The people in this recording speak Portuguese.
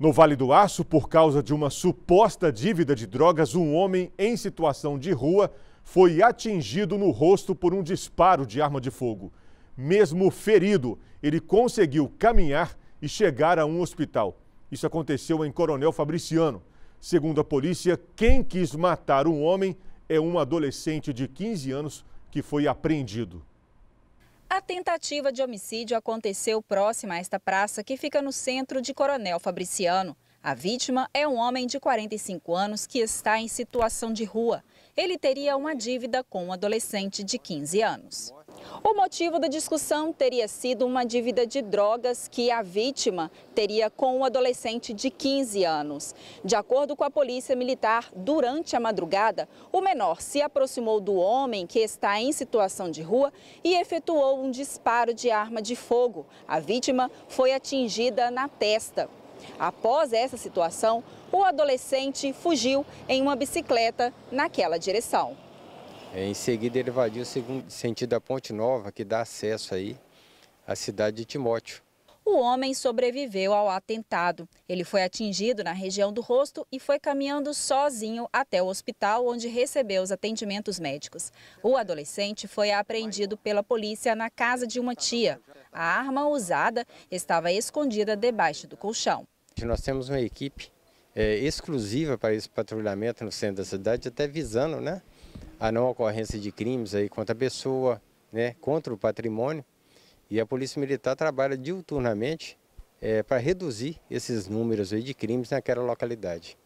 No Vale do Aço, por causa de uma suposta dívida de drogas, um homem em situação de rua foi atingido no rosto por um disparo de arma de fogo. Mesmo ferido, ele conseguiu caminhar e chegar a um hospital. Isso aconteceu em Coronel Fabriciano. Segundo a polícia, quem quis matar um homem é um adolescente de 15 anos que foi apreendido. A tentativa de homicídio aconteceu próxima a esta praça que fica no centro de Coronel Fabriciano. A vítima é um homem de 45 anos que está em situação de rua. Ele teria uma dívida com um adolescente de 15 anos. O motivo da discussão teria sido uma dívida de drogas que a vítima teria com um adolescente de 15 anos. De acordo com a Polícia Militar, durante a madrugada, o menor se aproximou do homem que está em situação de rua e efetuou um disparo de arma de fogo. A vítima foi atingida na testa. Após essa situação, o adolescente fugiu em uma bicicleta naquela direção. É, em seguida, ele invadiu o segundo sentido da Ponte Nova, que dá acesso aí à cidade de Timóteo. O homem sobreviveu ao atentado. Ele foi atingido na região do rosto e foi caminhando sozinho até o hospital onde recebeu os atendimentos médicos. O adolescente foi apreendido pela polícia na casa de uma tia. A arma usada estava escondida debaixo do colchão. Nós temos uma equipe é, exclusiva para esse patrulhamento no centro da cidade, até visando, né? a não ocorrência de crimes aí contra a pessoa, né, contra o patrimônio. E a Polícia Militar trabalha diuturnamente é, para reduzir esses números aí de crimes naquela localidade.